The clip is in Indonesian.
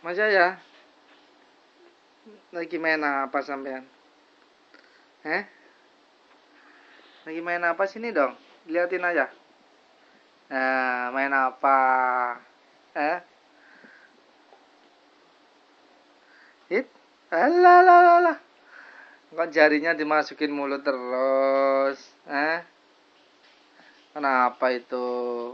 Mas Yaya lagi main apa sampean? Eh? Lagi main apa sini dong? Liatin aja. Eh, main apa? Eh? It? Alah, eh, alah, alah. Kok jarinya dimasukin mulut terus? Eh? Kenapa itu?